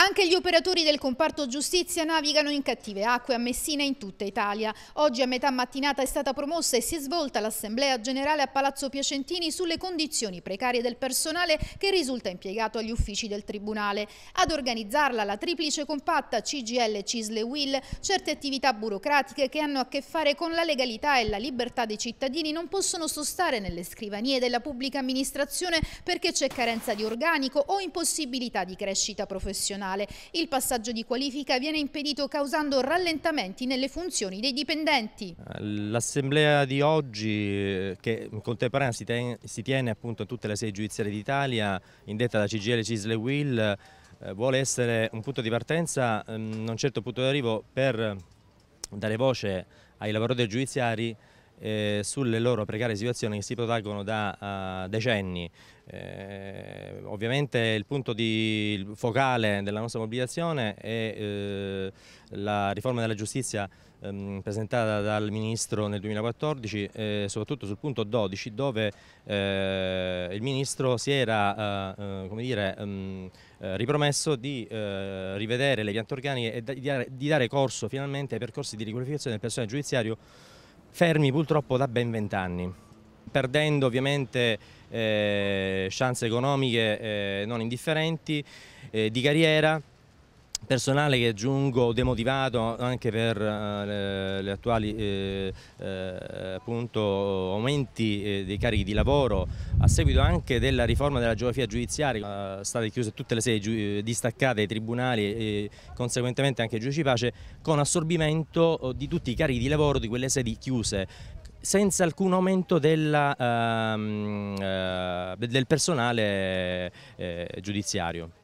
Anche gli operatori del comparto giustizia navigano in cattive acque a Messina e in tutta Italia. Oggi a metà mattinata è stata promossa e si è svolta l'Assemblea Generale a Palazzo Piacentini sulle condizioni precarie del personale che risulta impiegato agli uffici del Tribunale. Ad organizzarla la triplice compatta CGL Cisle Will, certe attività burocratiche che hanno a che fare con la legalità e la libertà dei cittadini non possono sostare nelle scrivanie della pubblica amministrazione perché c'è carenza di organico o impossibilità di crescita professionale nazionale. Il passaggio di qualifica viene impedito causando rallentamenti nelle funzioni dei dipendenti. Eh, l'assemblea di oggi, eh, che in contemporanea si, ten, si tiene appunto in tutte le sei giudiziarie d'Italia, indetta da CGL Cisle Will, eh, vuole essere un punto di partenza, ehm, non certo punto di arrivo, per dare voce ai lavoratori giudiziari eh, sulle loro precarie situazioni che si protraggono da uh, decenni. Eh, ovviamente il punto di, focale della nostra mobilitazione è eh, la riforma della giustizia ehm, presentata dal Ministro nel 2014, eh, soprattutto sul punto 12 dove eh, il Ministro si era dire, ehm, ripromesso di rivedere le piante organiche e di dare, di dare corso finalmente ai percorsi di riqualificazione del personale giudiziario fermi purtroppo da ben vent'anni, perdendo ovviamente eh, chance economiche eh, non indifferenti, eh, di carriera, personale che giungo demotivato anche per eh, gli attuali eh, eh, aumenti eh, dei carichi di lavoro a seguito anche della riforma della geografia giudiziaria, eh, state chiuse tutte le sedi eh, distaccate dei tribunali e conseguentemente anche i giudici pace con assorbimento di tutti i carichi di lavoro di quelle sedi chiuse senza alcun aumento della, ehm, del personale giudiziario.